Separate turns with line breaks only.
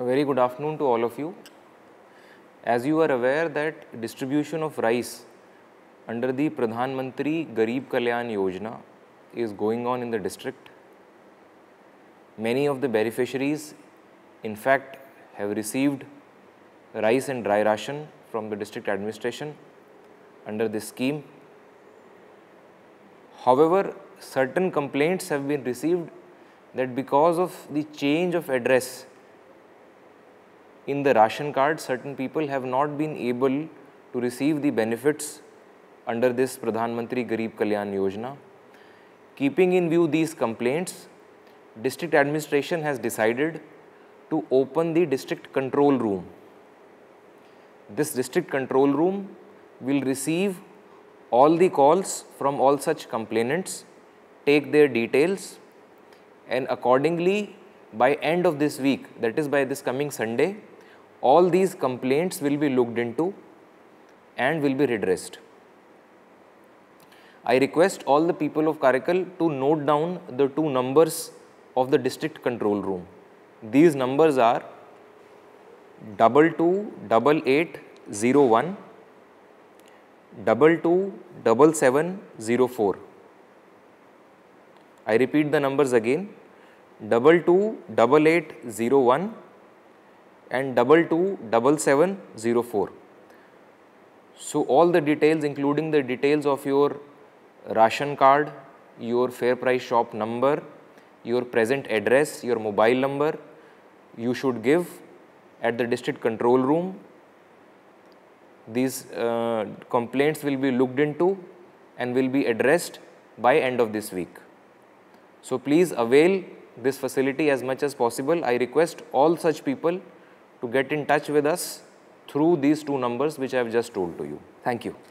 A very good afternoon to all of you. As you are aware that distribution of rice under the Pradhan Mantri Garib Kalyan Yojana is going on in the district. Many of the beneficiaries in fact have received rice and dry ration from the district administration under this scheme. However, certain complaints have been received that because of the change of address in the ration card, certain people have not been able to receive the benefits under this Pradhan Mantri Garib Kalyan Yojana. Keeping in view these complaints, district administration has decided to open the district control room. This district control room will receive all the calls from all such complainants, take their details and accordingly by end of this week that is by this coming Sunday all these complaints will be looked into and will be redressed. I request all the people of Karakal to note down the two numbers of the district control room. These numbers are double two double eight zero one double two double seven zero four. I repeat the numbers again double two double eight zero one and double two double seven zero four. So, all the details including the details of your ration card, your fair price shop number, your present address, your mobile number, you should give at the district control room. These uh, complaints will be looked into and will be addressed by end of this week. So, please avail this facility as much as possible. I request all such people to get in touch with us through these two numbers which I have just told to you. Thank you.